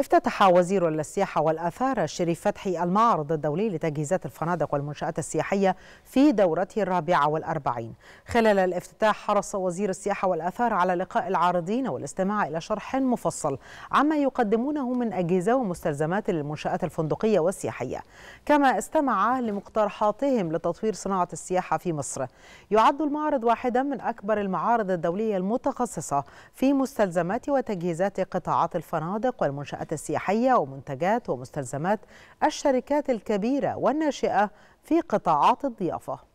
افتتح وزير السياحة والآثار شريف فتحي المعرض الدولي لتجهيزات الفنادق والمنشآت السياحية في دورته الرابعة والأربعين خلال الافتتاح حرص وزير السياحة والآثار على لقاء العارضين والاستماع إلى شرح مفصل عما يقدمونه من أجهزة ومستلزمات للمنشآت الفندقية والسياحية كما استمع لمقترحاتهم لتطوير صناعة السياحة في مصر يعد المعرض واحدا من أكبر المعارض الدولية المتخصصة في مستلزمات وتجهيزات قطاعات الفنادق والمنشآت الخدمات السياحية ومنتجات ومستلزمات الشركات الكبيرة والناشئة في قطاعات الضيافة